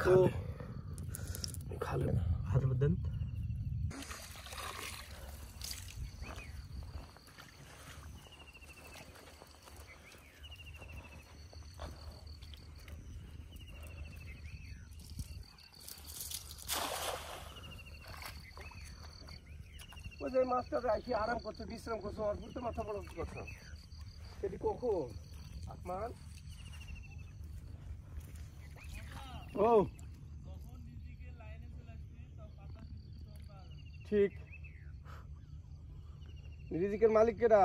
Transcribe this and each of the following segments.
खा तो, खा ले हाथ बदन যে মাছটা আসি আরাম করছে বিশ্রাম করছে অদ্ভুত মাথা বড় করছে সেটি কখন আপনার ও oh. ঠিক রিজিকের মালিক কেডা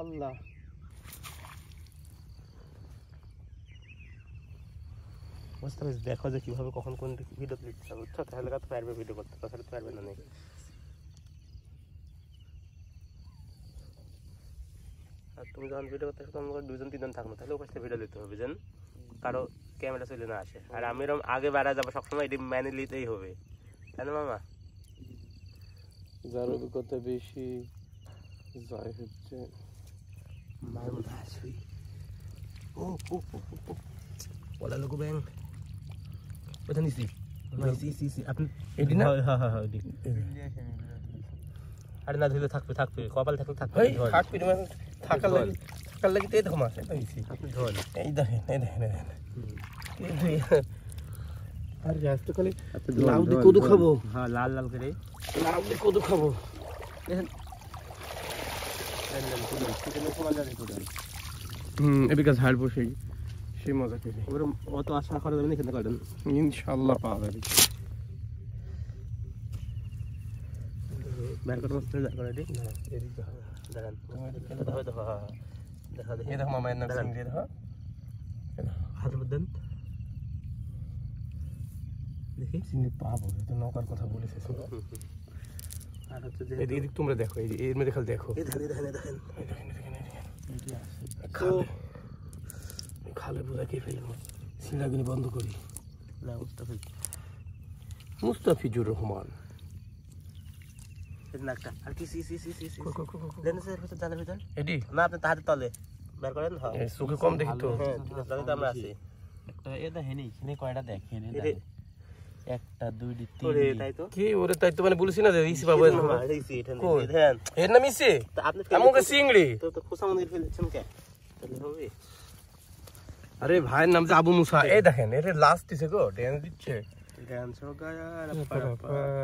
আল্লাহ বুঝতে পারছি দেখো যে কীভাবে কখন কোন ভিডিও নিতে হবে বুঝছো তাহলে তো পারবে ভিডিও করতে তাছাড়া তো পারবে না নেই আর তুমি যখন ভিডিও করতে তখন দুজন তিনজন থাকবে তাহলে ওর কাছে ভিডিও দিতে হবে যেন কারো ক্যামেরা চলে না আসে আর আমি এরকম আগে বেড়া যাবো সবসময় এটি ম্যানে নিতেই হবে তাই না মামা যার অভিজ্ঞতা বেশি যাই হচ্ছে আরে না ধুলে থাকবে থাকবে কপাল থাকলে থাকবে থাকবে থাকার লাগে টাটকার লাগে এই দেখো মাছ এটা হয়েছে এই দেখেন এই দেখেন এই দেখেন আর গ্যাস তো খালি লাউ দিয়ে কদু খাবো হ্যাঁ লাল লাল করে লাউ দিয়ে কদু খাবো দেখেন হুম এদিকে ঝাড়বো সেই সেই মজা খেলে ওর অত আশা করা যাবে না এখানে কাটেন ইনশাল্লাহ পাওয়া যাবে ব্যাংকের মধ্যে দেখা করে দিন এদিকে দেখান তুমি দেখতে হবে তো হ্যাঁ দেখো দেখো দেখো মামা এর নাম চিংড়ি দেখো হাত দেন দেখি চিংড়ি পাবো তো নৌকার কথা বলেছে শুনো আর হচ্ছে যে এদিক তোমরা দেখো এই এর মধ্যে খালি দেখো এই দেখেন দেখেন দেখেন দেখেন দেখেন খালে খালে পুরা কে ফেলবো সিনাগুলি বন্ধ করি না মুস্তাফিজ মুস্তাফিজুর রহমান সেদিন একটা আর কি সি সি সি সি সি দেন স্যার ভিতর জানার ভিতর এডি না আপনি তাহাতে তলে বের করেন হ্যাঁ সুখে কম দেখি তো হ্যাঁ ঠিক আছে তাহলে আমরা আছি একটা এ দেখেনি এখানে কয়টা দেখেনি একটা দুইটি তিন ওরে তাই তো কি ওরে তাই তো মানে বলছি না যে ইসি বাবু এটা ইসি এটা দেন এর নাম ইসি তো আপনি আমাকে সিংড়ি তো তো খোসা মনে ফেলে দিচ্ছেন কে তাহলে হবে আরে ভাইয়ের নাম তো আবু মুসা এই দেখেন এটা লাস্ট দিছে গো ড্যান্স দিচ্ছে ড্যান্স হোক আর